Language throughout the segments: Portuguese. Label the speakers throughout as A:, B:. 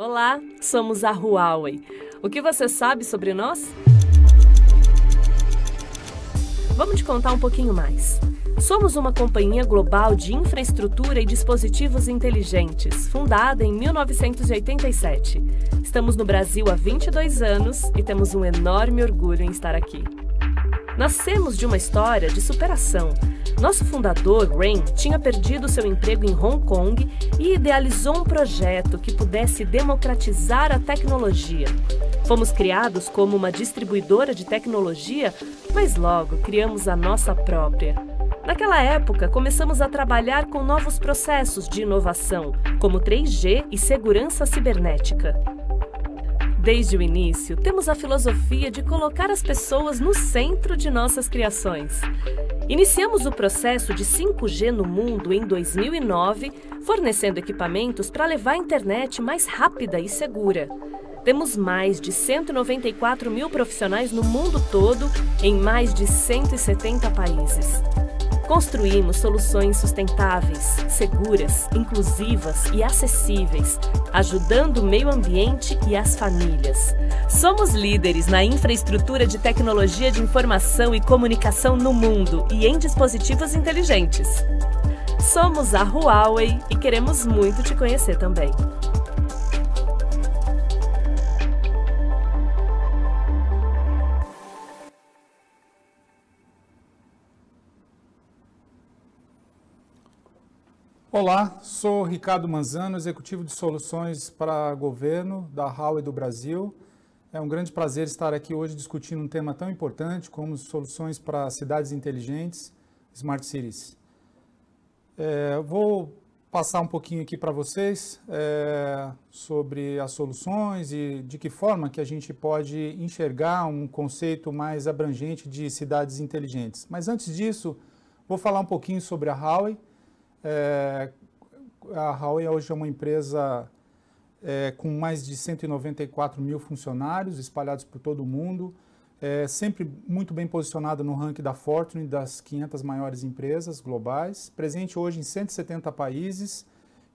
A: Olá, somos a Huawei. O que você sabe sobre nós? Vamos te contar um pouquinho mais. Somos uma companhia global de infraestrutura e dispositivos inteligentes, fundada em 1987. Estamos no Brasil há 22 anos e temos um enorme orgulho em estar aqui. Nascemos de uma história de superação. Nosso fundador, Rain, tinha perdido seu emprego em Hong Kong e idealizou um projeto que pudesse democratizar a tecnologia. Fomos criados como uma distribuidora de tecnologia, mas logo criamos a nossa própria. Naquela época, começamos a trabalhar com novos processos de inovação, como 3G e segurança cibernética. Desde o início, temos a filosofia de colocar as pessoas no centro de nossas criações. Iniciamos o processo de 5G no mundo em 2009, fornecendo equipamentos para levar a internet mais rápida e segura. Temos mais de 194 mil profissionais no mundo todo, em mais de 170 países. Construímos soluções sustentáveis, seguras, inclusivas e acessíveis, ajudando o meio ambiente e as famílias. Somos líderes na infraestrutura de tecnologia de informação e comunicação no mundo e em dispositivos inteligentes. Somos a Huawei e queremos muito te conhecer também.
B: Olá, sou Ricardo Manzano, executivo de soluções para governo da Huawei do Brasil. É um grande prazer estar aqui hoje discutindo um tema tão importante como soluções para cidades inteligentes, Smart Cities. É, vou passar um pouquinho aqui para vocês é, sobre as soluções e de que forma que a gente pode enxergar um conceito mais abrangente de cidades inteligentes. Mas antes disso, vou falar um pouquinho sobre a Huawei é, a Huawei hoje é uma empresa é, com mais de 194 mil funcionários espalhados por todo o mundo, é, sempre muito bem posicionada no ranking da Fortune das 500 maiores empresas globais, presente hoje em 170 países,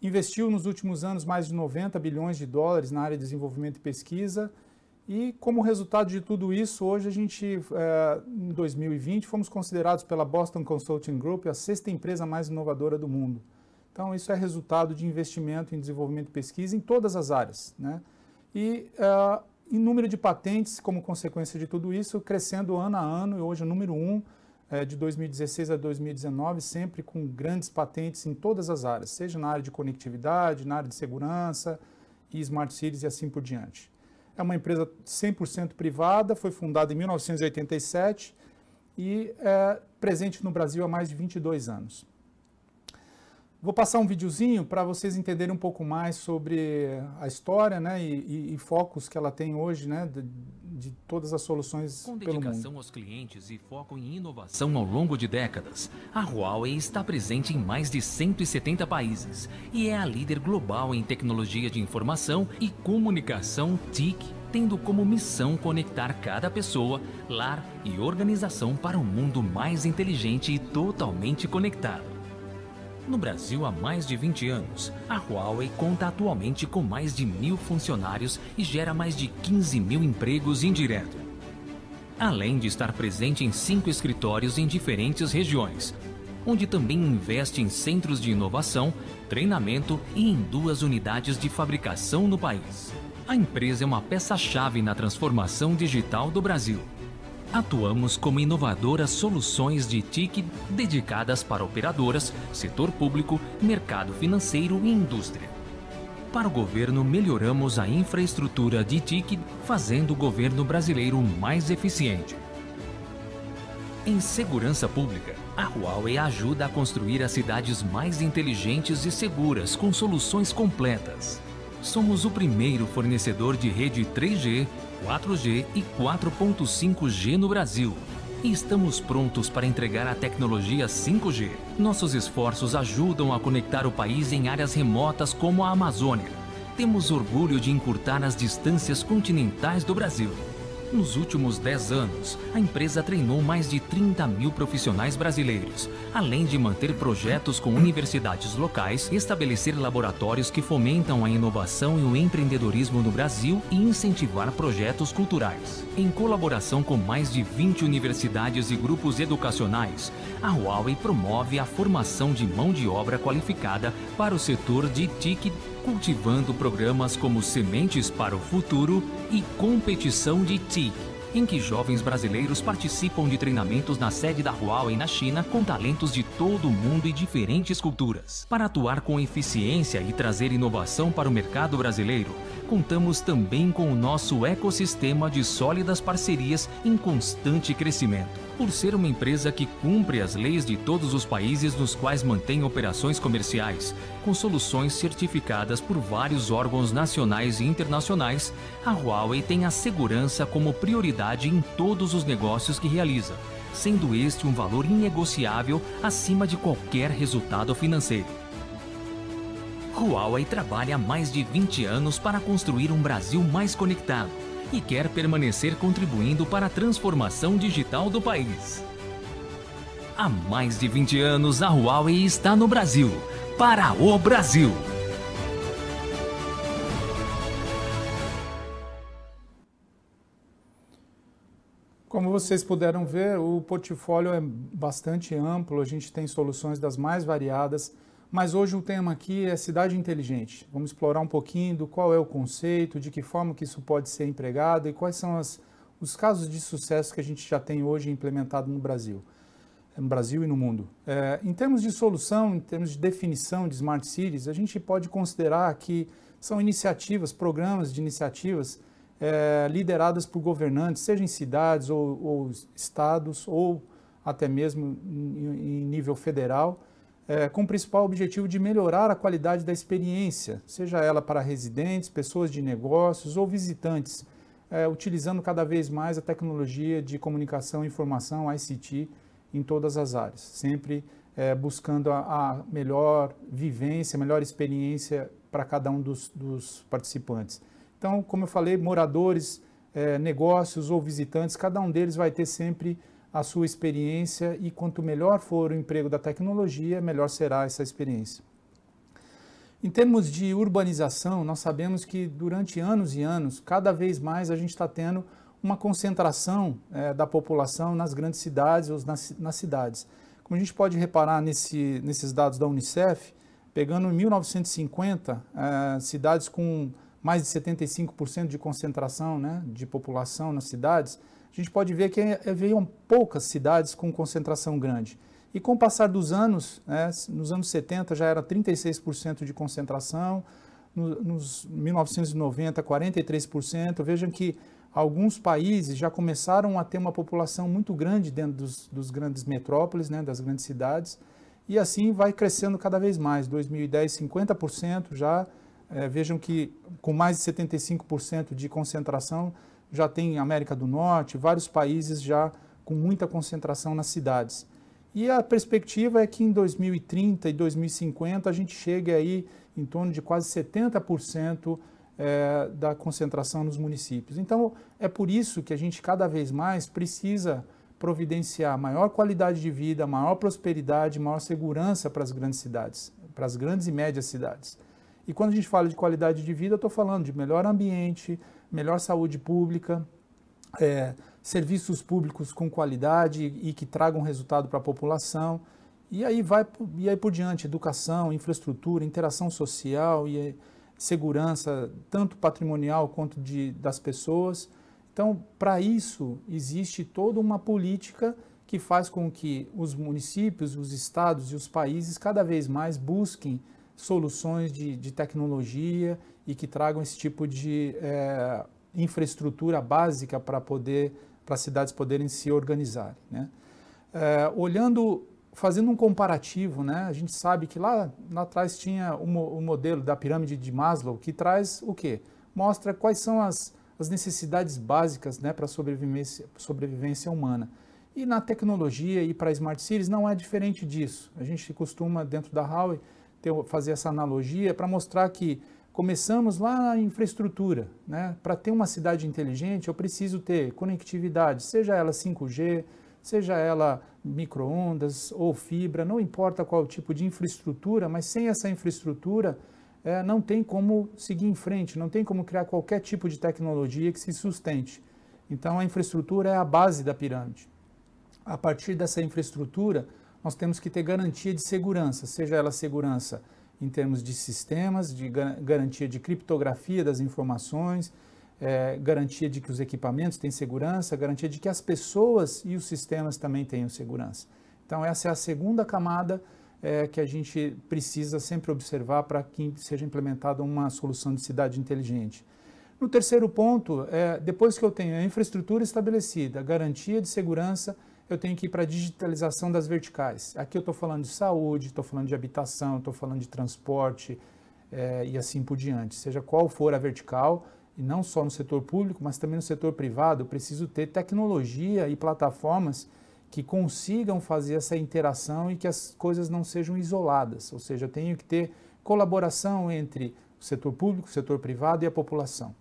B: investiu nos últimos anos mais de 90 bilhões de dólares na área de desenvolvimento e pesquisa e como resultado de tudo isso, hoje a gente, é, em 2020, fomos considerados pela Boston Consulting Group a sexta empresa mais inovadora do mundo. Então, isso é resultado de investimento em desenvolvimento e pesquisa em todas as áreas. Né? E é, em número de patentes, como consequência de tudo isso, crescendo ano a ano, e hoje o número um é, de 2016 a 2019, sempre com grandes patentes em todas as áreas, seja na área de conectividade, na área de segurança, e smart cities e assim por diante. É uma empresa 100% privada, foi fundada em 1987 e é presente no Brasil há mais de 22 anos. Vou passar um videozinho para vocês entenderem um pouco mais sobre a história né, e, e, e focos que ela tem hoje né, de, de todas as soluções Com dedicação
C: aos clientes e foco em inovação ao longo de décadas, a Huawei está presente em mais de 170 países e é a líder global em tecnologia de informação e comunicação TIC, tendo como missão conectar cada pessoa, lar e organização para um mundo mais inteligente e totalmente conectado. No Brasil há mais de 20 anos, a Huawei conta atualmente com mais de mil funcionários e gera mais de 15 mil empregos indiretos. Além de estar presente em cinco escritórios em diferentes regiões, onde também investe em centros de inovação, treinamento e em duas unidades de fabricação no país. A empresa é uma peça-chave na transformação digital do Brasil atuamos como inovadoras soluções de TIC dedicadas para operadoras, setor público, mercado financeiro e indústria. Para o governo, melhoramos a infraestrutura de TIC, fazendo o governo brasileiro mais eficiente. Em segurança pública, a Huawei ajuda a construir as cidades mais inteligentes e seguras com soluções completas somos o primeiro fornecedor de rede 3G, 4G e 4.5G no Brasil. E estamos prontos para entregar a tecnologia 5G. Nossos esforços ajudam a conectar o país em áreas remotas como a Amazônia. Temos orgulho de encurtar as distâncias continentais do Brasil. Nos últimos 10 anos, a empresa treinou mais de 30 mil profissionais brasileiros, além de manter projetos com universidades locais, estabelecer laboratórios que fomentam a inovação e o empreendedorismo no Brasil e incentivar projetos culturais. Em colaboração com mais de 20 universidades e grupos educacionais, a Huawei promove a formação de mão de obra qualificada para o setor de TIC cultivando programas como Sementes para o Futuro e Competição de TIC, em que jovens brasileiros participam de treinamentos na sede da Huawei na China com talentos de todo o mundo e diferentes culturas. Para atuar com eficiência e trazer inovação para o mercado brasileiro, contamos também com o nosso ecossistema de sólidas parcerias em constante crescimento por ser uma empresa que cumpre as leis de todos os países nos quais mantém operações comerciais, com soluções certificadas por vários órgãos nacionais e internacionais, a Huawei tem a segurança como prioridade em todos os negócios que realiza, sendo este um valor inegociável acima de qualquer resultado financeiro. Huawei trabalha há mais de 20 anos para construir um Brasil mais conectado e quer permanecer contribuindo para a transformação digital do país. Há mais de 20 anos, a Huawei está no Brasil, para o Brasil.
B: Como vocês puderam ver, o portfólio é bastante amplo, a gente tem soluções das mais variadas mas hoje o tema aqui é cidade inteligente. Vamos explorar um pouquinho do qual é o conceito, de que forma que isso pode ser empregado e quais são as, os casos de sucesso que a gente já tem hoje implementado no Brasil, no Brasil e no mundo. É, em termos de solução, em termos de definição de smart cities, a gente pode considerar que são iniciativas, programas de iniciativas é, lideradas por governantes, seja em cidades ou, ou estados ou até mesmo em, em nível federal é, com o principal objetivo de melhorar a qualidade da experiência, seja ela para residentes, pessoas de negócios ou visitantes, é, utilizando cada vez mais a tecnologia de comunicação e informação, ICT, em todas as áreas, sempre é, buscando a, a, melhor vivência, a melhor experiência para cada um dos, dos, participantes. Então, como eu falei, moradores, é, negócios ou visitantes, cada um deles vai ter sempre a sua experiência e quanto melhor for o emprego da tecnologia, melhor será essa experiência. Em termos de urbanização, nós sabemos que durante anos e anos, cada vez mais a gente está tendo uma concentração é, da população nas grandes cidades ou nas, nas cidades. Como a gente pode reparar nesse, nesses dados da Unicef, pegando em 1950, é, cidades com mais de 75% de concentração né, de população nas cidades, a gente pode ver que haviam é, é, poucas cidades com concentração grande. E com o passar dos anos, né, nos anos 70 já era 36% de concentração, no, nos 1990 43%. Vejam que alguns países já começaram a ter uma população muito grande dentro dos, dos grandes metrópoles, né, das grandes cidades, e assim vai crescendo cada vez mais. 2010, 50% já. É, vejam que com mais de 75% de concentração, já tem América do Norte, vários países já com muita concentração nas cidades. E a perspectiva é que em 2030 e 2050 a gente chegue aí em torno de quase 70% é, eh, da concentração nos municípios. Então é por isso que a gente cada vez mais precisa providenciar maior qualidade de vida, maior prosperidade, maior segurança para as grandes cidades, para as grandes e médias cidades. E quando a gente fala de qualidade de vida, eu estou falando de melhor ambiente, melhor saúde pública, é, serviços públicos com qualidade e que tragam resultado para a população. E aí vai e aí por diante, educação, infraestrutura, interação social e segurança, tanto patrimonial quanto de, das pessoas. Então, para isso, existe toda uma política que faz com que os municípios, os estados e os países cada vez mais busquem soluções de, de tecnologia e que tragam esse tipo de é, infraestrutura básica para poder para as cidades poderem se organizar. Né? É, olhando, fazendo um comparativo, né, a gente sabe que lá, lá atrás tinha o um, um modelo da pirâmide de Maslow que traz o que Mostra quais são as, as necessidades básicas né, para a sobrevivência, sobrevivência humana. E na tecnologia e para Smart Cities não é diferente disso. A gente costuma, dentro da Huawei, ter, fazer essa analogia para mostrar que Começamos lá na infraestrutura. Né? Para ter uma cidade inteligente, eu preciso ter conectividade, seja ela 5G, seja ela microondas ou fibra, não importa qual tipo de infraestrutura, mas sem essa infraestrutura é, não tem como seguir em frente, não tem como criar qualquer tipo de tecnologia que se sustente. Então a infraestrutura é a base da pirâmide. A partir dessa infraestrutura, nós temos que ter garantia de segurança, seja ela segurança em termos de sistemas, de garantia de criptografia das informações, é, garantia de que os equipamentos têm segurança, garantia de que as pessoas e os sistemas também tenham segurança. Então, essa é a segunda camada é, que a gente precisa sempre observar para que seja implementada uma solução de cidade inteligente. No terceiro ponto, é, depois que eu tenho a infraestrutura estabelecida, garantia de segurança, eu tenho que ir para a digitalização das verticais. Aqui eu estou falando de saúde, estou falando de habitação, estou falando de transporte é, e assim por diante. Seja qual for a vertical, e não só no setor público, mas também no setor privado, eu preciso ter tecnologia e plataformas que consigam fazer essa interação e que as coisas não sejam isoladas. Ou seja, eu tenho que ter colaboração entre o setor público, o setor privado e a população.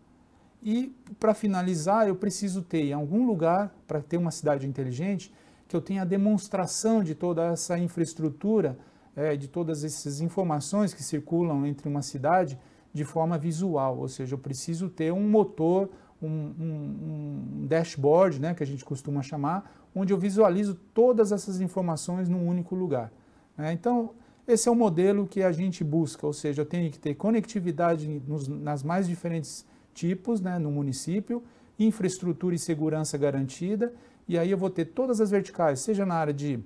B: E, para finalizar, eu preciso ter em algum lugar, para ter uma cidade inteligente, que eu tenha a demonstração de toda essa infraestrutura, é, de todas essas informações que circulam entre uma cidade de forma visual, ou seja, eu preciso ter um motor, um, um, um dashboard, né, que a gente costuma chamar, onde eu visualizo todas essas informações num único lugar. Né? Então, esse é o modelo que a gente busca, ou seja, eu tenho que ter conectividade nos, nas mais diferentes tipos né, no município, infraestrutura e segurança garantida e aí eu vou ter todas as verticais, seja na área de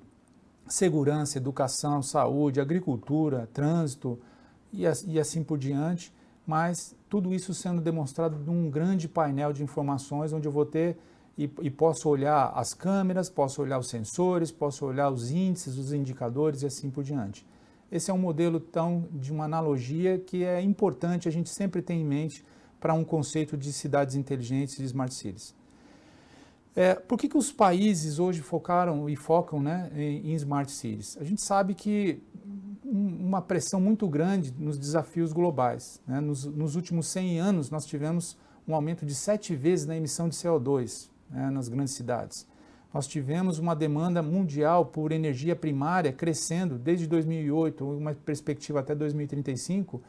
B: segurança, educação, saúde, agricultura, trânsito e assim por diante, mas tudo isso sendo demonstrado num grande painel de informações onde eu vou ter e, e, posso olhar as câmeras, posso olhar os sensores, posso olhar os índices, os indicadores e assim por diante. Esse é um modelo tão de uma analogia que é importante a gente sempre ter em mente para um conceito de cidades inteligentes e smart cities. É, por que, que os países hoje focaram e focam né, em, em smart cities? A gente sabe que uma pressão muito grande nos desafios globais. Né? Nos, nos, últimos 100 anos, nós tivemos um aumento de sete vezes na emissão de CO2 né, nas grandes cidades. Nós tivemos uma demanda mundial por energia primária crescendo desde 2008, uma perspectiva até 2035,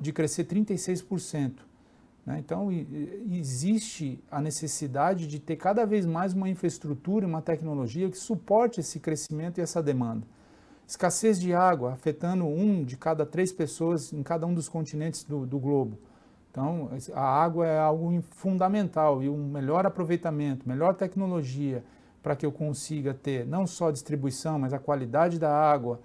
B: de crescer 36%. Né? Então, existe a necessidade de ter cada vez mais uma infraestrutura, uma tecnologia que suporte esse crescimento e essa demanda. Escassez de água afetando um de cada três pessoas em cada um dos continentes do, do globo. Então, a água é algo fundamental e um melhor aproveitamento, melhor tecnologia para que eu consiga ter não só a distribuição, mas a qualidade da água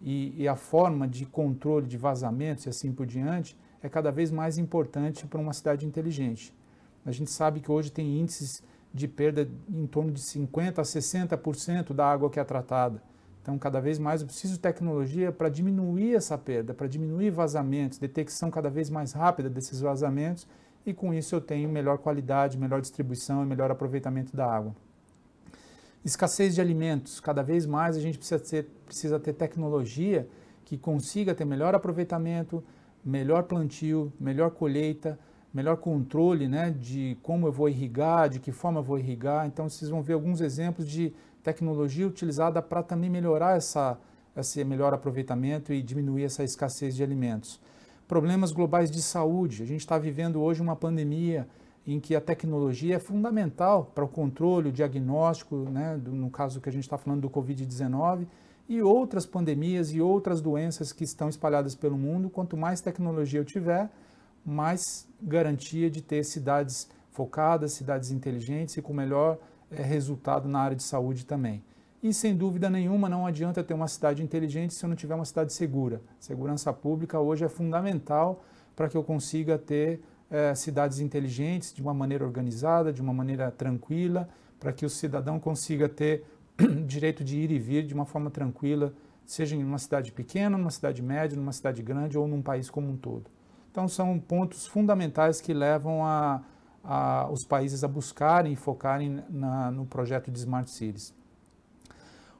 B: e, e a forma de controle de vazamentos e assim por diante é cada vez mais importante para uma cidade inteligente. A gente sabe que hoje tem índices de perda em torno de 50% a 60% da água que é tratada. Então, cada vez mais eu preciso de tecnologia para diminuir essa perda, para diminuir vazamentos, detecção cada vez mais rápida desses vazamentos e com isso eu tenho melhor qualidade, melhor distribuição e melhor aproveitamento da água. Escassez de alimentos. Cada vez mais a gente precisa ter, precisa ter tecnologia que consiga ter melhor aproveitamento, melhor plantio, melhor colheita, melhor controle né, de como eu vou irrigar, de que forma eu vou irrigar. Então, vocês vão ver alguns exemplos de tecnologia utilizada para também melhorar essa, esse melhor aproveitamento e diminuir essa escassez de alimentos. Problemas globais de saúde. A gente está vivendo hoje uma pandemia em que a tecnologia é fundamental para o controle, o diagnóstico, né, do, no caso que a gente está falando do Covid-19, e outras pandemias e outras doenças que estão espalhadas pelo mundo. Quanto mais tecnologia eu tiver, mais garantia de ter cidades focadas, cidades inteligentes e com melhor é, resultado na área de saúde também. E sem dúvida nenhuma, não adianta ter uma cidade inteligente se eu não tiver uma cidade segura. Segurança pública hoje é fundamental para que eu consiga ter é, cidades inteligentes de uma maneira organizada, de uma maneira tranquila, para que o cidadão consiga ter direito de ir e vir de uma forma tranquila, seja em uma cidade pequena, numa cidade média, numa cidade grande ou num país como um todo. Então, são pontos fundamentais que levam a, a os países a buscarem e focarem na, no projeto de Smart Cities.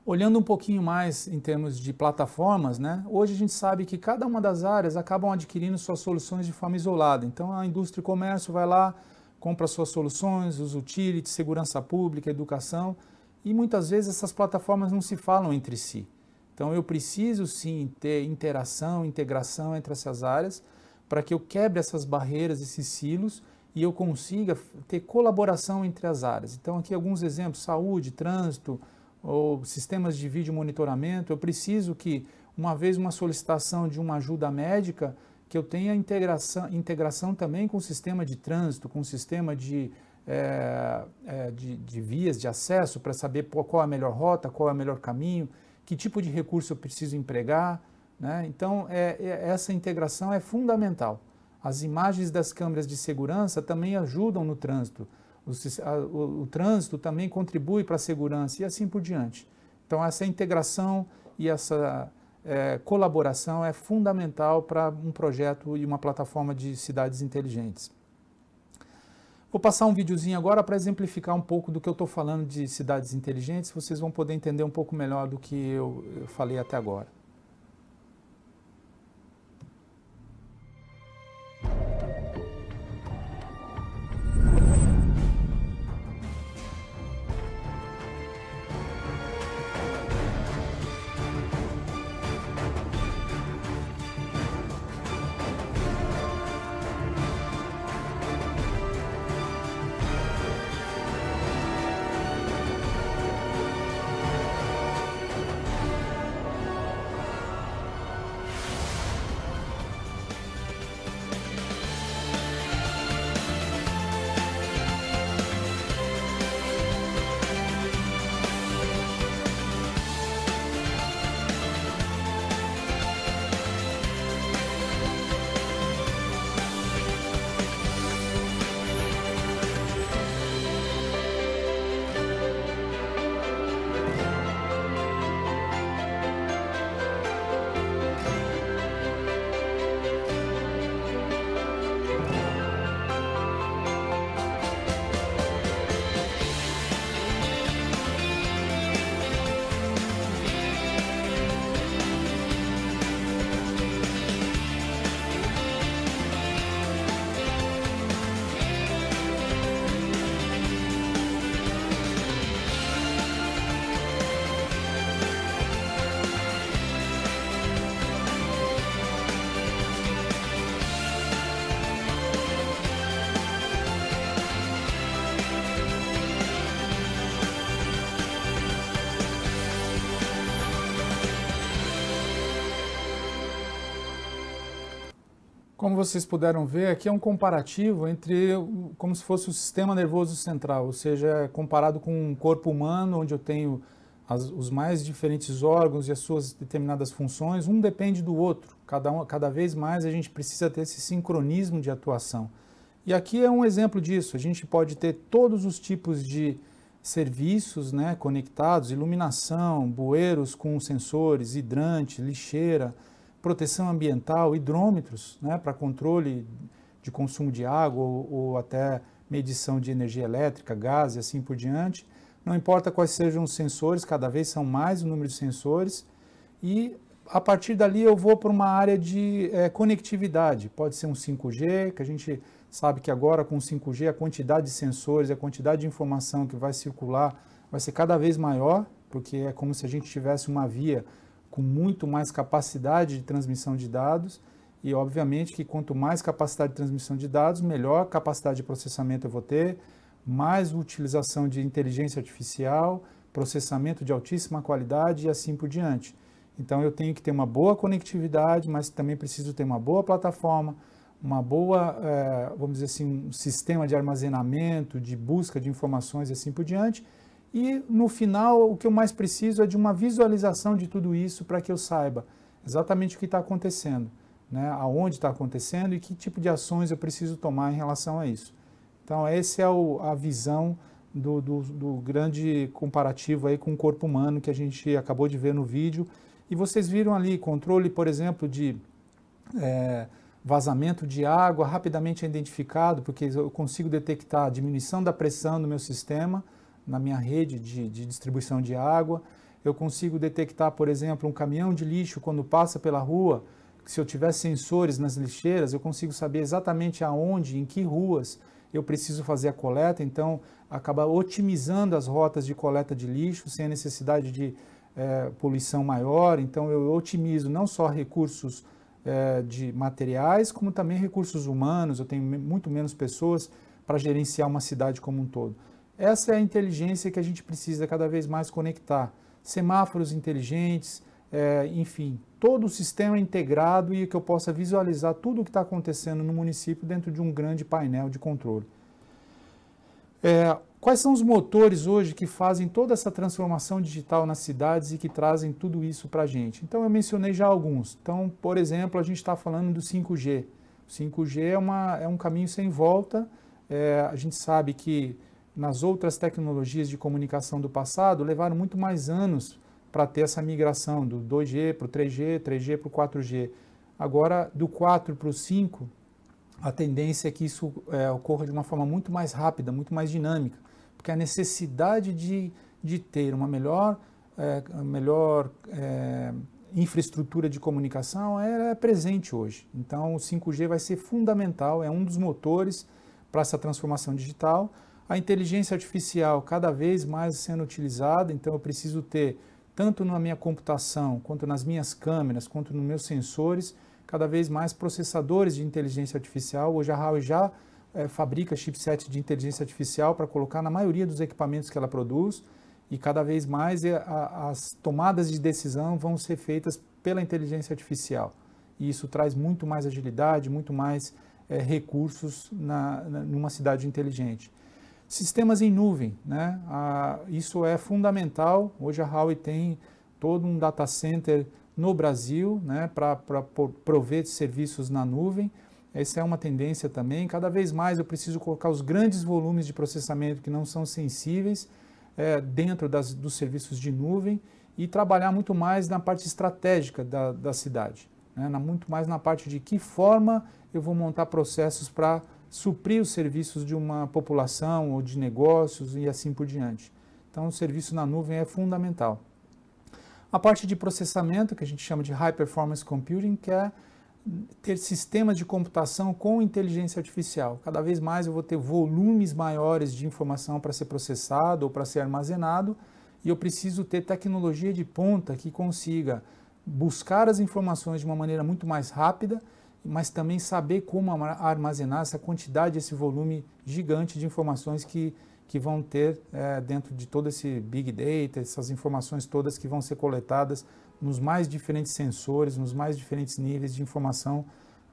B: Olhando um pouquinho mais em termos de plataformas, né? hoje a gente sabe que cada uma das áreas acabam adquirindo suas soluções de forma isolada. Então, a indústria e comércio vai lá, compra suas soluções, os utilities, segurança pública, educação, e muitas vezes essas plataformas não se falam entre si. Então eu preciso sim ter interação, integração entre essas áreas para que eu quebre essas barreiras, esses silos e eu consiga ter colaboração entre as áreas. Então aqui alguns exemplos, saúde, trânsito ou sistemas de vídeo monitoramento, eu preciso que uma vez uma solicitação de uma ajuda médica, que eu tenha integração, integração também com o sistema de trânsito, com o sistema de é, é, de, de, vias de acesso para saber qual é a melhor rota, qual é o melhor caminho, que tipo de recurso eu preciso empregar. Né? Então, é, é essa integração é fundamental. As imagens das câmeras de segurança também ajudam no trânsito. O, a, o, o trânsito também contribui para a segurança e assim por diante. Então, essa integração e essa é, colaboração é fundamental para um projeto e uma plataforma de cidades inteligentes. Vou passar um videozinho agora para exemplificar um pouco do que eu estou falando de cidades inteligentes, vocês vão poder entender um pouco melhor do que eu, eu falei até agora. Como vocês puderam ver, aqui é um comparativo entre como se fosse o sistema nervoso central, ou seja, é comparado com um corpo humano, onde eu tenho as, os mais diferentes órgãos e as suas determinadas funções, um depende do outro. Cada, um, cada vez mais a gente precisa ter esse sincronismo de atuação. E aqui é um exemplo disso. A gente pode ter todos os tipos de serviços né, conectados, iluminação, bueiros com sensores, hidrante, lixeira, proteção ambiental, hidrômetros né, para controle de consumo de água ou, ou até medição de energia elétrica, gás e assim por diante. Não importa quais sejam os sensores, cada vez são mais o número de sensores. E a partir dali eu vou para uma área de é, conectividade. Pode ser um 5G, que a gente sabe que agora com o 5G a quantidade de sensores, a quantidade de informação que vai circular vai ser cada vez maior, porque é como se a gente tivesse uma via com muito mais capacidade de transmissão de dados. E, obviamente, que quanto mais capacidade de transmissão de dados, melhor capacidade de processamento eu vou ter, mais utilização de inteligência artificial, processamento de altíssima qualidade e assim por diante. Então, eu tenho que ter uma boa conectividade, mas também preciso ter uma boa plataforma, uma boa, eh, vamos dizer assim, um sistema de armazenamento, de busca de informações e assim por diante e no final, o que eu mais preciso é de uma visualização de tudo isso para que eu saiba exatamente o que está acontecendo, né? aonde está acontecendo e que tipo de ações eu preciso tomar em relação a isso. Então, essa é a visão do, do, do, grande comparativo aí com o corpo humano que a gente acabou de ver no vídeo. E vocês viram ali controle, por exemplo, de é, vazamento de água rapidamente é identificado, porque eu consigo detectar a diminuição da pressão do meu sistema na minha rede de, de distribuição de água. Eu consigo detectar, por exemplo, um caminhão de lixo quando passa pela rua. Se eu tiver sensores nas lixeiras, eu consigo saber exatamente aonde, em que ruas eu preciso fazer a coleta. Então, acaba otimizando as rotas de coleta de lixo sem a necessidade de é, poluição maior. Então, eu otimizo não só recursos é, de materiais, como também recursos humanos. Eu tenho muito menos pessoas para gerenciar uma cidade como um todo. Essa é a inteligência que a gente precisa cada vez mais conectar. Semáforos inteligentes, é, enfim, todo o sistema integrado e que eu possa visualizar tudo o que está acontecendo no município dentro de um grande painel de controle. É, quais são os motores hoje que fazem toda essa transformação digital nas cidades e que trazem tudo isso para a gente? Então, eu mencionei já alguns. Então, por exemplo, a gente está falando do 5G. O 5G é, uma, é um caminho sem volta. É, a gente sabe que nas outras tecnologias de comunicação do passado, levaram muito mais anos para ter essa migração do 2G para o 3G, 3G para o 4G. Agora, do 4 para o 5, a tendência é que isso é, ocorra de uma forma muito mais rápida, muito mais dinâmica, porque a necessidade de, de ter uma melhor, é, melhor é, infraestrutura de comunicação é presente hoje. Então, o 5G vai ser fundamental, é um dos motores para essa transformação digital a inteligência artificial cada vez mais sendo utilizada, então eu preciso ter, tanto na minha computação, quanto nas minhas câmeras, quanto nos meus sensores, cada vez mais processadores de inteligência artificial. Hoje a HAL já é, fabrica chipset de inteligência artificial para colocar na maioria dos equipamentos que ela produz e cada vez mais eh, a, as tomadas de decisão vão ser feitas pela inteligência artificial. E isso traz muito mais agilidade, muito mais é, recursos na, na, numa cidade inteligente. Sistemas em nuvem, né? Ah, isso é fundamental. Hoje a Huawei tem todo um data center no Brasil né, para prover serviços na nuvem. Essa é uma tendência também. Cada vez mais eu preciso colocar os grandes volumes de processamento que não são sensíveis é, dentro das, dos serviços de nuvem e trabalhar muito mais na parte estratégica da, da cidade, né, na, muito mais na parte de que forma eu vou montar processos para suprir os serviços de uma população ou de negócios e assim por diante. Então, o serviço na nuvem é fundamental. A parte de processamento, que a gente chama de High Performance Computing, que é ter sistemas de computação com inteligência artificial. Cada vez mais eu vou ter volumes maiores de informação para ser processado ou para ser armazenado, e eu preciso ter tecnologia de ponta que consiga buscar as informações de uma maneira muito mais rápida mas também saber como armazenar essa quantidade, esse volume gigante de informações que, que vão ter é, dentro de todo esse Big Data, essas informações todas que vão ser coletadas nos mais diferentes sensores, nos mais diferentes níveis de informação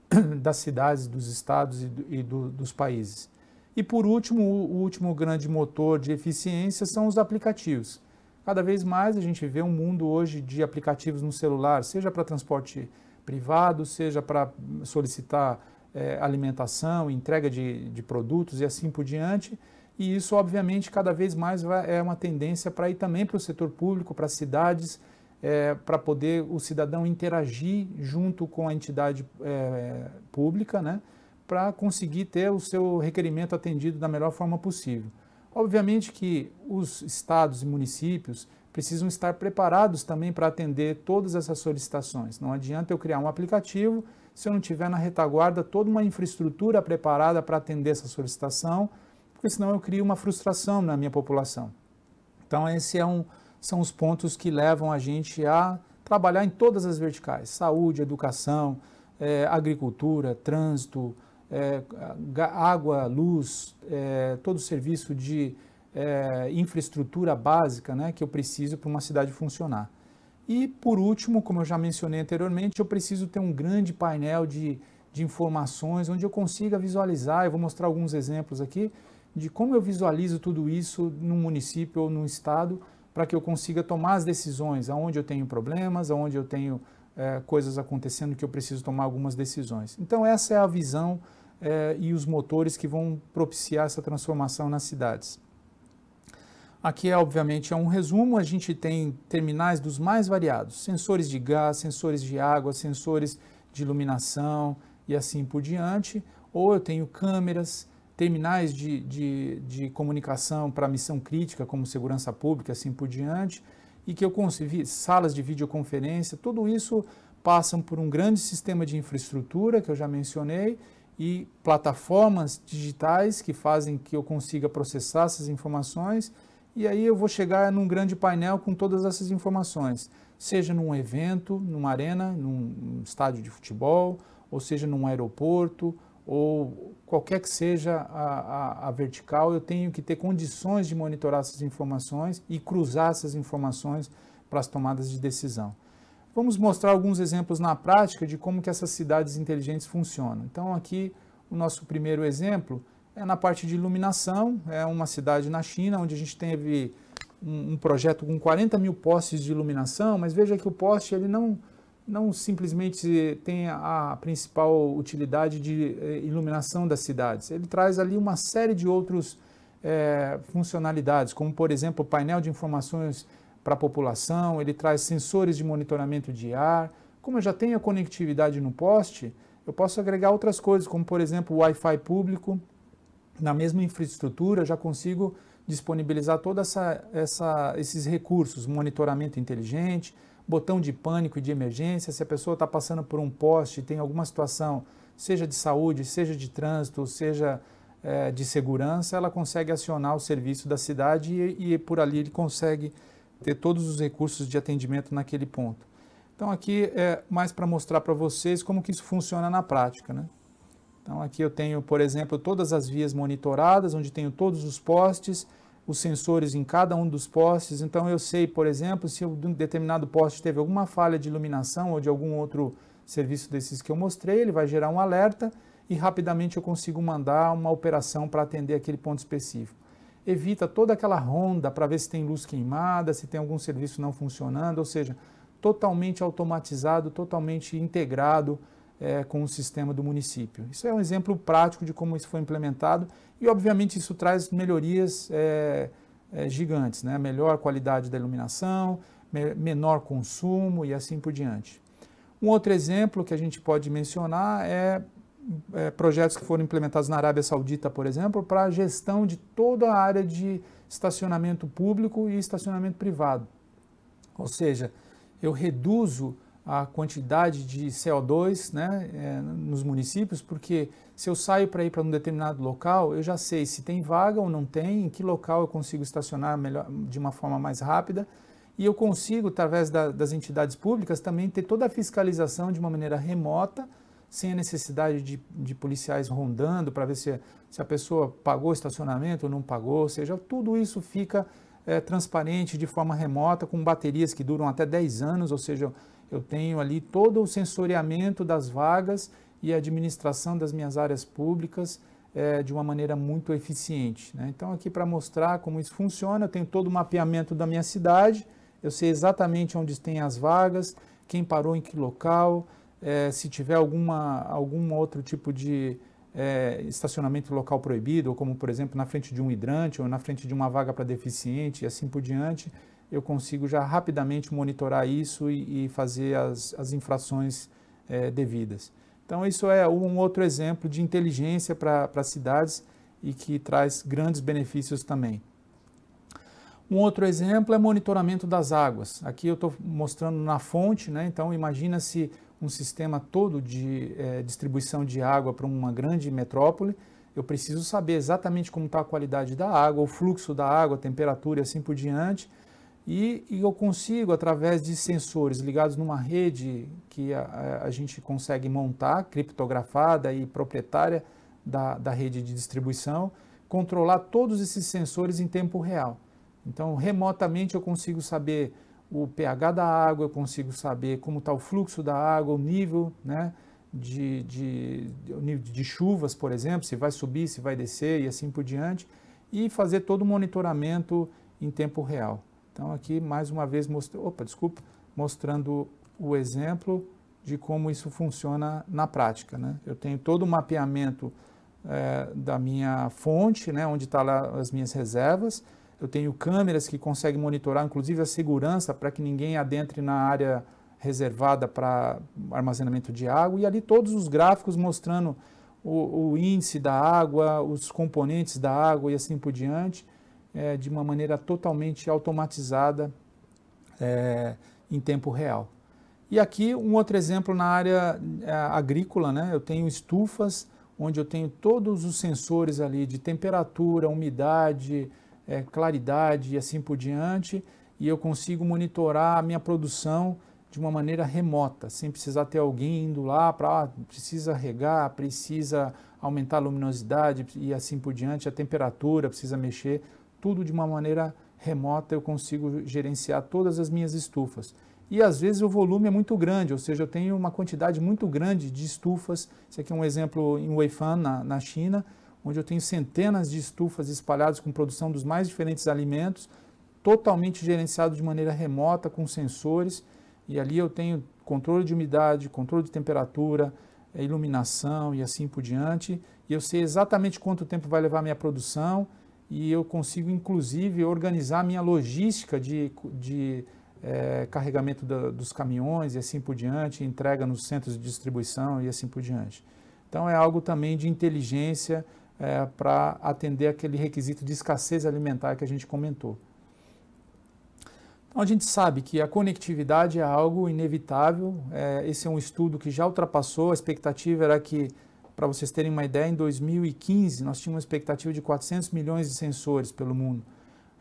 B: das cidades, dos estados e, do, e do, dos países. E por último, o último grande motor de eficiência são os aplicativos. Cada vez mais a gente vê um mundo hoje de aplicativos no celular, seja para transporte privado, seja para solicitar é, alimentação, entrega de, de produtos e assim por diante. E isso, obviamente, cada vez mais vai, é uma tendência para ir também para o setor público, para as cidades, é, para poder o cidadão interagir junto com a entidade é, pública, né, para conseguir ter o seu requerimento atendido da melhor forma possível. Obviamente que os estados e municípios precisam estar preparados também para atender todas essas solicitações. Não adianta eu criar um aplicativo se eu não tiver na retaguarda toda uma infraestrutura preparada para atender essa solicitação, porque senão eu crio uma frustração na minha população. Então, esses é um, são os pontos que levam a gente a trabalhar em todas as verticais: saúde, educação, eh, agricultura, trânsito, eh, água, luz, eh, todo o serviço de é, infraestrutura básica né, que eu preciso para uma cidade funcionar. E, por último, como eu já mencionei anteriormente, eu preciso ter um grande painel de, de informações onde eu consiga visualizar. Eu vou mostrar alguns exemplos aqui de como eu visualizo tudo isso no município ou no estado para que eu consiga tomar as decisões, aonde eu tenho problemas, aonde eu tenho é, coisas acontecendo que eu preciso tomar algumas decisões. Então, essa é a visão é, e os motores que vão propiciar essa transformação nas cidades. Aqui, é, obviamente, é um resumo. A gente tem terminais dos mais variados: sensores de gás, sensores de água, sensores de iluminação e assim por diante. Ou eu tenho câmeras, terminais de, de, de comunicação para missão crítica, como segurança pública, assim por diante, e que eu consegui salas de videoconferência. Tudo isso passam por um grande sistema de infraestrutura que eu já mencionei e plataformas digitais que fazem que eu consiga processar essas informações e aí eu vou chegar num grande painel com todas essas informações, seja num evento, numa arena, num estádio de futebol, ou seja num aeroporto, ou qualquer que seja a, a, a, vertical, eu tenho que ter condições de monitorar essas informações e cruzar essas informações para as tomadas de decisão. Vamos mostrar alguns exemplos na prática de como que essas cidades inteligentes funcionam. Então aqui o nosso primeiro exemplo é na parte de iluminação. É uma cidade na China onde a gente teve um, um projeto com 40 mil postes de iluminação, mas veja que o poste ele não, não simplesmente tem a principal utilidade de eh, iluminação das cidades. Ele traz ali uma série de outros eh, funcionalidades, como por exemplo painel de informações para a população, ele traz sensores de monitoramento de ar. Como eu já tenho a conectividade no poste, eu posso agregar outras coisas, como por exemplo o Wi-Fi público, na mesma infraestrutura, já consigo disponibilizar toda essa, essa esses recursos, monitoramento inteligente, botão de pânico e de emergência, se a pessoa está passando por um poste, tem alguma situação, seja de saúde, seja de trânsito, seja é, de segurança, ela consegue acionar o serviço da cidade e, e por ali ele consegue ter todos os recursos de atendimento naquele ponto. Então aqui é mais para mostrar para vocês como que isso funciona na prática, né? Então aqui eu tenho, por exemplo, todas as vias monitoradas, onde tenho todos os postes, os sensores em cada um dos postes. Então eu sei, por exemplo, se um determinado poste teve alguma falha de iluminação ou de algum outro serviço desses que eu mostrei, ele vai gerar um alerta e rapidamente eu consigo mandar uma operação para atender aquele ponto específico. Evita toda aquela ronda para ver se tem luz queimada, se tem algum serviço não funcionando, ou seja, totalmente automatizado, totalmente integrado é, com o sistema do município. Isso é um exemplo prático de como isso foi implementado e, obviamente, isso traz melhorias é, é, gigantes, né? melhor qualidade da iluminação, me menor consumo e assim por diante. Um outro exemplo que a gente pode mencionar é, é projetos que foram implementados na Arábia Saudita, por exemplo, para a gestão de toda a área de estacionamento público e estacionamento privado. Ou seja, eu reduzo a quantidade de CO2 né, é, nos municípios, porque se eu saio para ir para um determinado local, eu já sei se tem vaga ou não tem, em que local eu consigo estacionar melhor, de uma forma mais rápida, e eu consigo, através da, das entidades públicas, também ter toda a fiscalização de uma maneira remota, sem a necessidade de, de policiais rondando para ver se, se a pessoa pagou o estacionamento ou não pagou, ou seja, tudo isso fica é, transparente de forma remota, com baterias que duram até 10 anos, ou seja, eu tenho ali todo o sensoriamento das vagas e a administração das minhas áreas públicas é, de uma maneira muito eficiente. Né? Então, aqui para mostrar como isso funciona, eu tenho todo o mapeamento da minha cidade, eu sei exatamente onde tem as vagas, quem parou em que local, é, se tiver alguma, algum outro tipo de é, estacionamento local proibido, ou como por exemplo na frente de um hidrante, ou na frente de uma vaga para deficiente e assim por diante, eu consigo já rapidamente monitorar isso e, e fazer as, as infrações é, devidas. Então, isso é um outro exemplo de inteligência para as cidades e que traz grandes benefícios também. Um outro exemplo é monitoramento das águas. Aqui eu estou mostrando na fonte, né? então imagina se um sistema todo de é, distribuição de água para uma grande metrópole, eu preciso saber exatamente como está a qualidade da água, o fluxo da água, a temperatura e assim por diante, e, e, eu consigo, através de sensores ligados numa rede que a, a gente consegue montar, criptografada e proprietária da, da rede de distribuição, controlar todos esses sensores em tempo real. Então, remotamente, eu consigo saber o pH da água, eu consigo saber como está o fluxo da água, o nível, né? De, de, de, de chuvas, por exemplo, se vai subir, se vai descer e assim por diante, e fazer todo o monitoramento em tempo real. Então aqui mais uma vez mostrando, opa, desculpa, mostrando o exemplo de como isso funciona na prática. Né? Eu tenho todo o mapeamento é, da minha fonte, né, onde estão tá as minhas reservas. Eu tenho câmeras que conseguem monitorar, inclusive, a segurança para que ninguém adentre na área reservada para armazenamento de água. E ali todos os gráficos mostrando o, o índice da água, os componentes da água e assim por diante é, de uma maneira totalmente automatizada é, em tempo real. E aqui um outro exemplo na área é, agrícola, né? Eu tenho estufas onde eu tenho todos os sensores ali de temperatura, umidade, é, claridade e assim por diante, e eu consigo monitorar a minha produção de uma maneira remota, sem precisar ter alguém indo lá para ah, precisa regar, precisa aumentar a luminosidade e assim por diante, a temperatura, precisa mexer tudo de uma maneira remota, eu consigo gerenciar todas as minhas estufas. E às vezes o volume é muito grande, ou seja, eu tenho uma quantidade muito grande de estufas. Esse aqui é um exemplo em Weifan, na, na China, onde eu tenho centenas de estufas espalhadas com produção dos mais diferentes alimentos, totalmente gerenciado de maneira remota, com sensores. E ali eu tenho controle de umidade, controle de temperatura, eh, iluminação e assim por diante. E eu sei exatamente quanto tempo vai levar a minha produção e eu consigo, inclusive, organizar minha logística de, de é, carregamento da, dos caminhões e assim por diante, entrega nos centros de distribuição e assim por diante. Então, é algo também de inteligência é, eh, para atender aquele requisito de escassez alimentar que a gente comentou. Então, a gente sabe que a conectividade é algo inevitável, é, esse é um estudo que já ultrapassou, a expectativa era que para vocês terem uma ideia, em 2015 nós tínhamos uma expectativa de 400 milhões de sensores pelo mundo.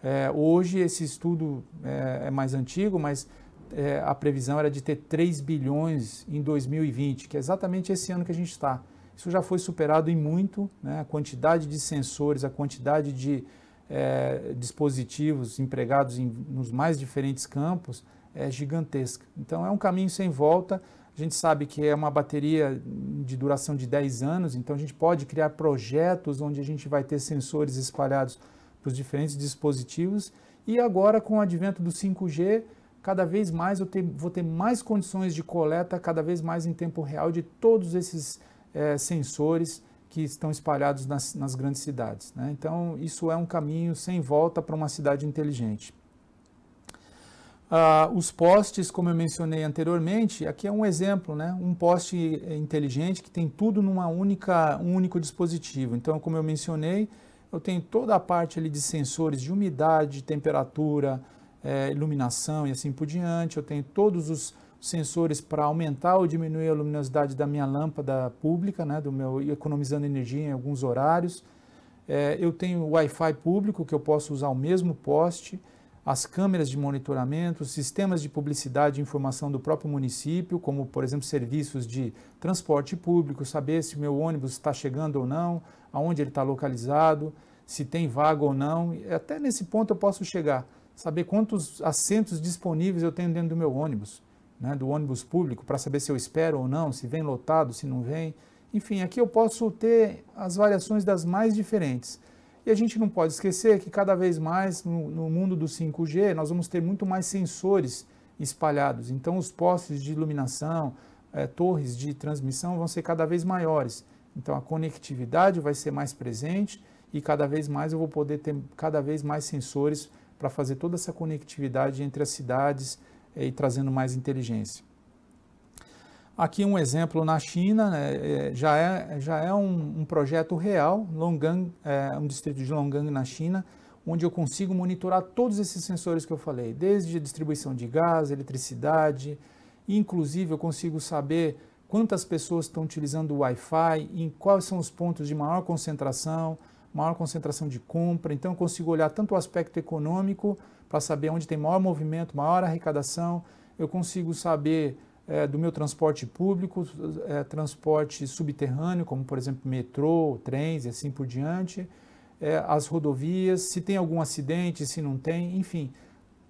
B: É, hoje esse estudo é, é mais antigo, mas é, a previsão era de ter 3 bilhões em 2020, que é exatamente esse ano que a gente está. Isso já foi superado em muito, né? a quantidade de sensores, a quantidade de é, dispositivos empregados em, nos mais diferentes campos é gigantesca. Então é um caminho sem volta. A gente sabe que é uma bateria de duração de 10 anos, então a gente pode criar projetos onde a gente vai ter sensores espalhados para os diferentes dispositivos. E agora, com o advento do 5G, cada vez mais eu ter, vou ter mais condições de coleta, cada vez mais em tempo real, de todos esses é, sensores que estão espalhados nas, nas grandes cidades. Né? Então, isso é um caminho sem volta para uma cidade inteligente. Ah, os postes, como eu mencionei anteriormente, aqui é um exemplo, né? um poste inteligente que tem tudo numa única, um único dispositivo. Então, como eu mencionei, eu tenho toda a parte ali de sensores de umidade, temperatura, eh, iluminação e assim por diante. Eu tenho todos os sensores para aumentar ou diminuir a luminosidade da minha lâmpada pública, né? do meu economizando energia em alguns horários eh, eu tenho Wi-Fi público que eu posso usar o mesmo poste as câmeras de monitoramento, sistemas de publicidade e informação do próprio município, como, por exemplo, serviços de transporte público, saber se o meu ônibus está chegando ou não, aonde ele está localizado, se tem vaga ou não. Até nesse ponto eu posso chegar, saber quantos assentos disponíveis eu tenho dentro do meu ônibus, né, do ônibus público, para saber se eu espero ou não, se vem lotado, se não vem. Enfim, aqui eu posso ter as variações das mais diferentes. E a gente não pode esquecer que cada vez mais no, no mundo do 5G nós vamos ter muito mais sensores espalhados. Então, os postes de iluminação, eh, torres de transmissão vão ser cada vez maiores. Então, a conectividade vai ser mais presente e cada vez mais eu vou poder ter cada vez mais sensores para fazer toda essa conectividade entre as cidades eh, e trazendo mais inteligência. Aqui um exemplo na China, né, é, já é, já é um, um projeto real, Longgang é, um distrito de Longgang na China, onde eu consigo monitorar todos esses sensores que eu falei, desde a distribuição de gás, eletricidade, inclusive eu consigo saber quantas pessoas estão utilizando o Wi-Fi, em quais são os pontos de maior concentração, maior concentração de compra, então eu consigo olhar tanto o aspecto econômico para saber onde tem maior movimento, maior arrecadação, eu consigo saber é, do meu transporte público, é, transporte subterrâneo, como por exemplo metrô, trens e assim por diante, é, as rodovias, se tem algum acidente, se não tem, enfim,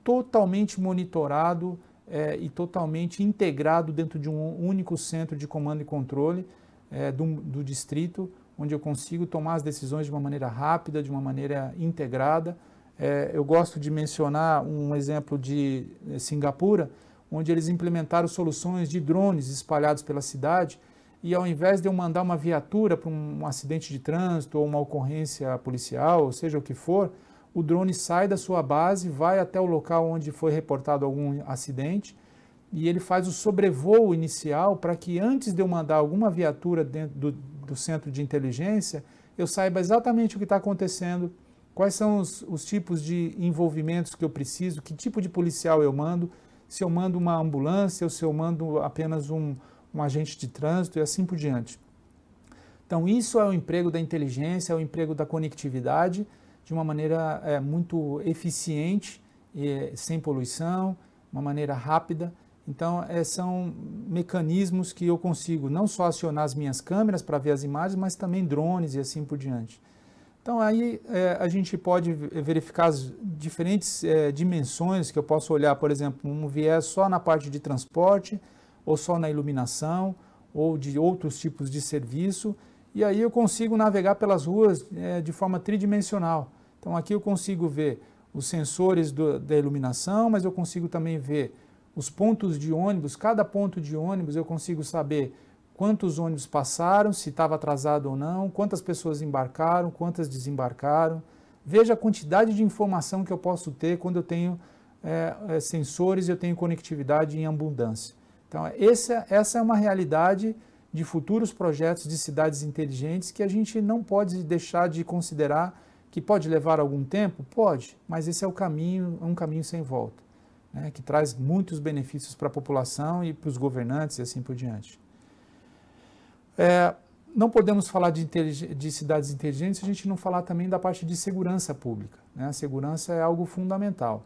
B: totalmente monitorado é, e totalmente integrado dentro de um único centro de comando e controle é, do, do distrito, onde eu consigo tomar as decisões de uma maneira rápida, de uma maneira integrada. É, eu gosto de mencionar um exemplo de é, Singapura, onde eles implementaram soluções de drones espalhados pela cidade e ao invés de eu mandar uma viatura para um acidente de trânsito ou uma ocorrência policial, ou seja o que for, o drone sai da sua base, vai até o local onde foi reportado algum acidente e ele faz o sobrevoo inicial para que antes de eu mandar alguma viatura dentro do, do centro de inteligência, eu saiba exatamente o que está acontecendo, quais são os, os tipos de envolvimentos que eu preciso, que tipo de policial eu mando, se eu mando uma ambulância ou se eu mando apenas um, um agente de trânsito e assim por diante. Então, isso é o emprego da inteligência, é o emprego da conectividade de uma maneira é, muito eficiente, e, é, sem poluição, uma maneira rápida. Então, é, são mecanismos que eu consigo não só acionar as minhas câmeras para ver as imagens, mas também drones e assim por diante. Então aí é, a gente pode verificar as diferentes é, dimensões que eu posso olhar, por exemplo, um viés só na parte de transporte, ou só na iluminação, ou de outros tipos de serviço, e aí eu consigo navegar pelas ruas é, de forma tridimensional. Então aqui eu consigo ver os sensores do, da iluminação, mas eu consigo também ver os pontos de ônibus, cada ponto de ônibus eu consigo saber quantos ônibus passaram, se estava atrasado ou não, quantas pessoas embarcaram, quantas desembarcaram. Veja a quantidade de informação que eu posso ter quando eu tenho é, é sensores e eu tenho conectividade em abundância. Então, é, essa, é, essa é uma realidade de futuros projetos de cidades inteligentes que a gente não pode deixar de considerar que pode levar algum tempo? Pode, mas esse é o caminho, é um caminho sem volta, né, que traz muitos benefícios para a população e para os governantes e assim por diante. É, não podemos falar de, de, cidades inteligentes se a gente não falar também da parte de segurança pública. Né? A segurança é algo fundamental.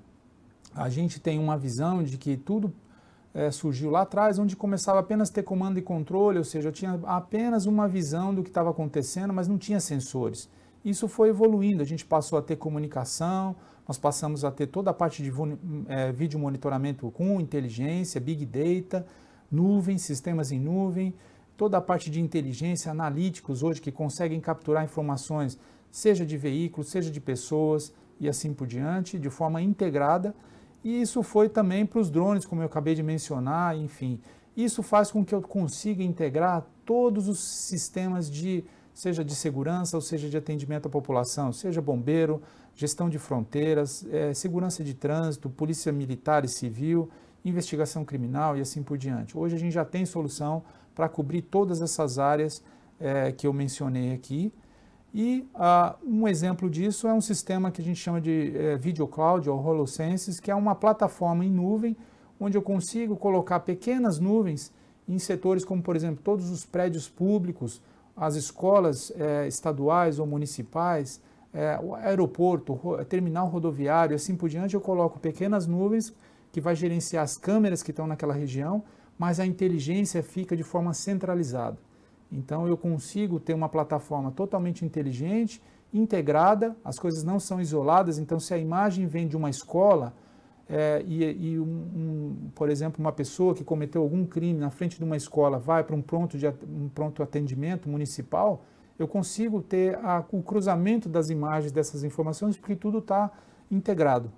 B: A gente tem uma visão de que tudo é, surgiu lá atrás, onde começava apenas a ter comando e controle, ou seja, eu tinha apenas uma visão do que estava acontecendo, mas não tinha sensores. Isso foi evoluindo, a gente passou a ter comunicação, nós passamos a ter toda a parte de é, vídeo monitoramento com inteligência, big data, nuvem, sistemas em nuvem, toda a parte de inteligência, analíticos hoje que conseguem capturar informações, seja de veículos, seja de pessoas e assim por diante, de forma integrada. E isso foi também para os drones, como eu acabei de mencionar, enfim. Isso faz com que eu consiga integrar todos os sistemas de, seja de segurança, ou seja de atendimento à população, seja bombeiro, gestão de fronteiras, é, segurança de trânsito, polícia militar e civil, investigação criminal e assim por diante. Hoje a gente já tem solução para cobrir todas essas áreas é, que eu mencionei aqui. E ah, um exemplo disso é um sistema que a gente chama de é, Video Cloud ou HoloSenses, que é uma plataforma em nuvem onde eu consigo colocar pequenas nuvens em setores como, por exemplo, todos os prédios públicos, as escolas é, estaduais ou municipais, é, o aeroporto, ro terminal rodoviário, assim por diante, eu coloco pequenas nuvens que vai gerenciar as câmeras que estão naquela região, mas a inteligência fica de forma centralizada. Então eu consigo ter uma plataforma totalmente inteligente, integrada, as coisas não são isoladas, então se a imagem vem de uma escola é, e, e um, um, por exemplo, uma pessoa que cometeu algum crime na frente de uma escola vai para um pronto, de, um pronto atendimento municipal, eu consigo ter a, o cruzamento das imagens dessas informações porque tudo está integrado.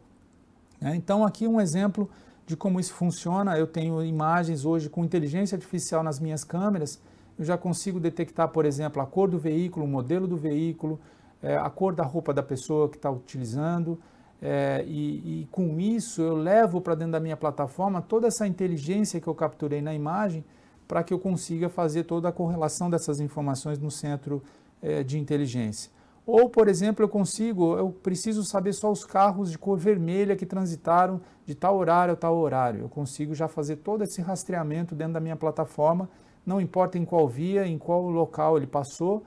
B: Né? Então, aqui um exemplo de como isso funciona. Eu tenho imagens hoje com inteligência artificial nas minhas câmeras. Eu já consigo detectar, por exemplo, a cor do veículo, o modelo do veículo, eh, a cor da roupa da pessoa que está utilizando. Eh, e, e com isso eu levo para dentro da minha plataforma toda essa inteligência que eu capturei na imagem para que eu consiga fazer toda a correlação dessas informações no centro eh, de inteligência. Ou, por exemplo, eu consigo, eu preciso saber só os carros de cor vermelha que transitaram de tal horário a tal horário. Eu consigo já fazer todo esse rastreamento dentro da minha plataforma, não importa em qual via, em qual local ele passou,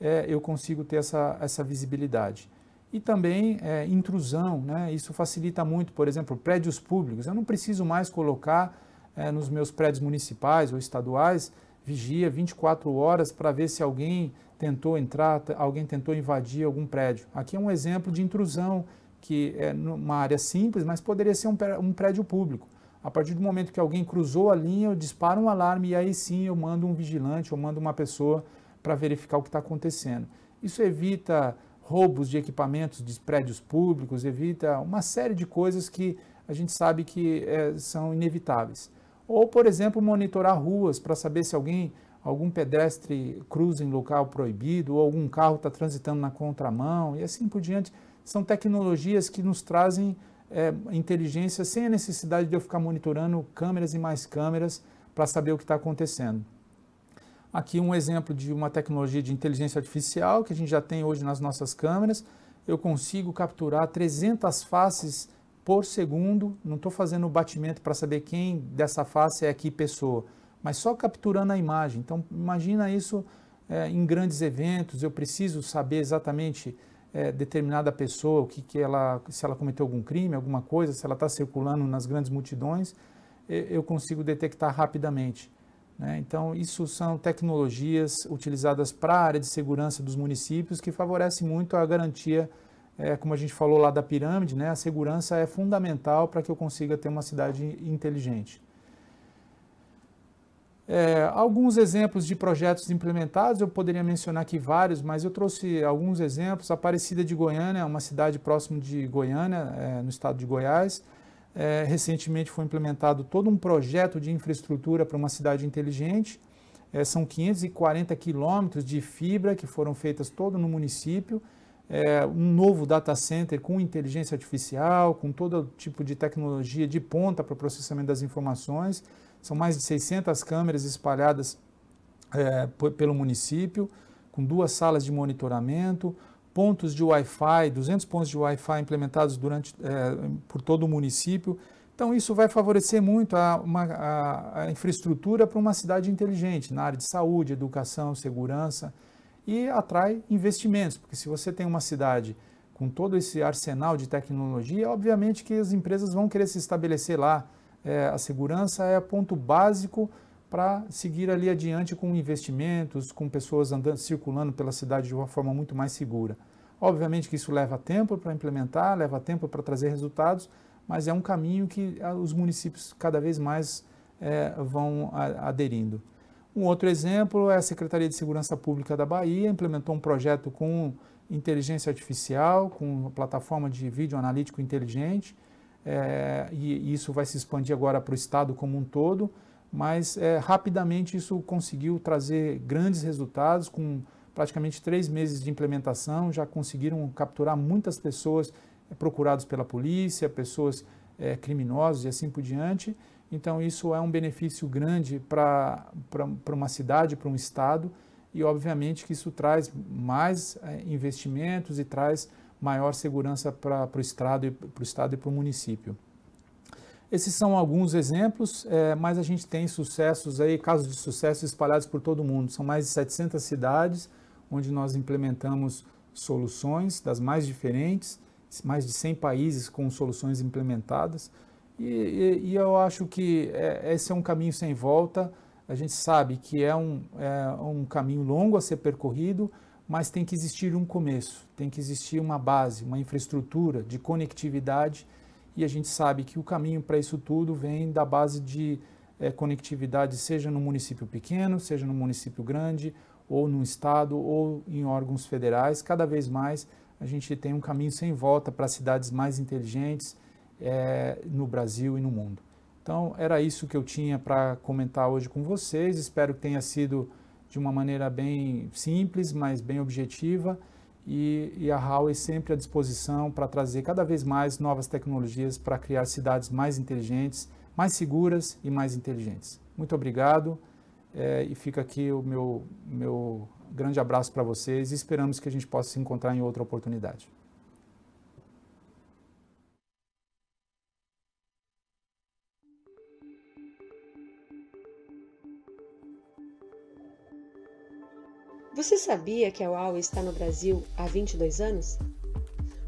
B: é, eu consigo ter essa, essa visibilidade. E também é, intrusão, né? isso facilita muito, por exemplo, prédios públicos. Eu não preciso mais colocar é, nos meus prédios municipais ou estaduais vigia 24 horas para ver se alguém tentou entrar, alguém tentou invadir algum prédio. Aqui é um exemplo de intrusão que é numa área simples, mas poderia ser um prédio público. A partir do momento que alguém cruzou a linha, eu disparo um alarme e aí sim eu mando um vigilante ou mando uma pessoa para verificar o que está acontecendo. Isso evita roubos de equipamentos de prédios públicos, evita uma série de coisas que a gente sabe que é, são inevitáveis. Ou, por exemplo, monitorar ruas para saber se alguém algum pedestre cruza em local proibido, ou algum carro está transitando na contramão, e assim por diante. São tecnologias que nos trazem é, inteligência sem a necessidade de eu ficar monitorando câmeras e mais câmeras para saber o que está acontecendo. Aqui um exemplo de uma tecnologia de inteligência artificial que a gente já tem hoje nas nossas câmeras. Eu consigo capturar 300 faces por segundo. Não estou fazendo o batimento para saber quem dessa face é que pessoa mas só capturando a imagem. Então, imagina isso é, em grandes eventos, eu preciso saber exatamente é, determinada pessoa, o que, que ela, se ela cometeu algum crime, alguma coisa, se ela está circulando nas grandes multidões, eu consigo detectar rapidamente. Né? Então, isso são tecnologias utilizadas para a área de segurança dos municípios que favorecem muito a garantia, é, como a gente falou lá da pirâmide, né? a segurança é fundamental para que eu consiga ter uma cidade inteligente. É, alguns exemplos de projetos implementados, eu poderia mencionar aqui vários, mas eu trouxe alguns exemplos. Aparecida de Goiânia, uma cidade próximo de Goiânia, é, no estado de Goiás. É, recentemente foi implementado todo um projeto de infraestrutura para uma cidade inteligente. É, são 540 quilômetros de fibra que foram feitas todo no município. É, um novo data center com inteligência artificial, com todo tipo de tecnologia de ponta para o processamento das informações. São mais de 600 câmeras espalhadas é, pelo município, com duas salas de monitoramento, pontos de Wi-Fi, 200 pontos de Wi-Fi implementados durante, é, por todo o município. Então, isso vai favorecer muito a, uma, a, a infraestrutura para uma cidade inteligente na área de saúde, educação, segurança e atrai investimentos, porque se você tem uma cidade com todo esse arsenal de tecnologia, obviamente que as empresas vão querer se estabelecer lá, é, a segurança é ponto básico para seguir ali adiante com investimentos, com pessoas andando, circulando pela cidade de uma forma muito mais segura. Obviamente que isso leva tempo para implementar, leva tempo para trazer resultados, mas é um caminho que ah, os municípios cada vez mais é, vão aderindo. Um outro exemplo é a Secretaria de Segurança Pública da Bahia, implementou um projeto com inteligência artificial, com uma plataforma de vídeo analítico inteligente, é, e isso vai se expandir agora para o Estado como um todo, mas é, rapidamente isso conseguiu trazer grandes resultados, com praticamente três meses de implementação, já conseguiram capturar muitas pessoas é, procuradas pela polícia, pessoas é, criminosos e assim por diante. Então, isso é um benefício grande para uma cidade, para um Estado, e obviamente que isso traz mais é, investimentos e traz maior segurança para o Estado e para o município. Esses são alguns exemplos, é, mas a gente tem sucessos aí, casos de sucesso espalhados por todo o mundo. São mais de 700 cidades onde nós implementamos soluções das mais diferentes, mais de 100 países com soluções implementadas. E, e, e eu acho que é, esse é um caminho sem volta. A gente sabe que é um, é um caminho longo a ser percorrido, mas tem que existir um começo, tem que existir uma base, uma infraestrutura de conectividade e a gente sabe que o caminho para isso tudo vem da base de é, conectividade, seja no município pequeno, seja no município grande, ou no estado, ou em órgãos federais. Cada vez mais a gente tem um caminho sem volta para cidades mais inteligentes é, no Brasil e no mundo. Então, era isso que eu tinha para comentar hoje com vocês. Espero que tenha sido de uma maneira bem simples, mas bem objetiva. E, e a Huawei sempre à disposição para trazer cada vez mais novas tecnologias para criar cidades mais inteligentes, mais seguras e mais inteligentes. Muito obrigado é, e fica aqui o meu, meu grande abraço para vocês e esperamos que a gente possa se encontrar em outra oportunidade.
D: Você sabia que a UAU está no Brasil há 22 anos?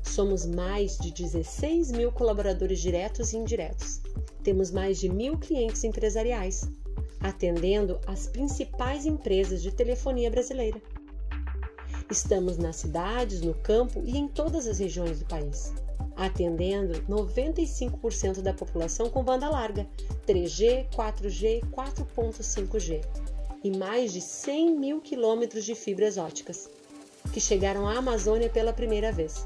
D: Somos mais de 16 mil colaboradores diretos e indiretos. Temos mais de mil clientes empresariais, atendendo as principais empresas de telefonia brasileira. Estamos nas cidades, no campo e em todas as regiões do país, atendendo 95% da população com banda larga, 3G, 4G, 4.5G e mais de 100 mil quilômetros de fibras óticas, que chegaram à Amazônia pela primeira vez.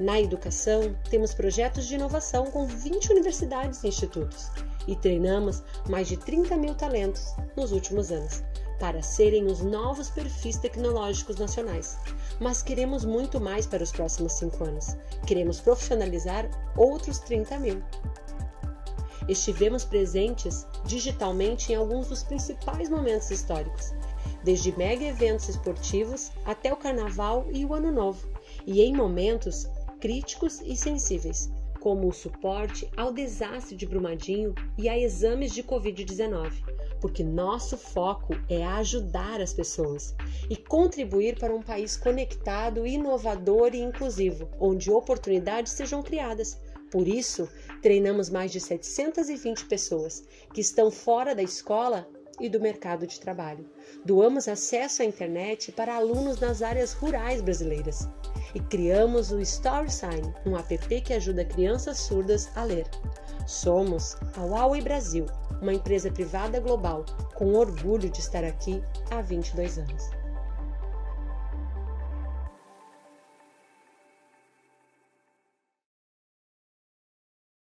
D: Na educação, temos projetos de inovação com 20 universidades e institutos e treinamos mais de 30 mil talentos nos últimos anos para serem os novos perfis tecnológicos nacionais. Mas queremos muito mais para os próximos cinco anos. Queremos profissionalizar outros 30 mil. Estivemos presentes digitalmente em alguns dos principais momentos históricos, desde mega eventos esportivos até o Carnaval e o Ano Novo, e em momentos críticos e sensíveis, como o suporte ao desastre de Brumadinho e a exames de Covid-19, porque nosso foco é ajudar as pessoas e contribuir para um país conectado, inovador e inclusivo, onde oportunidades sejam criadas. Por isso, Treinamos mais de 720 pessoas que estão fora da escola e do mercado de trabalho. Doamos acesso à internet para alunos nas áreas rurais brasileiras e criamos o Story Sign, um app que ajuda crianças surdas a ler. Somos a Huawei Brasil, uma empresa privada global com orgulho de estar aqui
A: há 22 anos.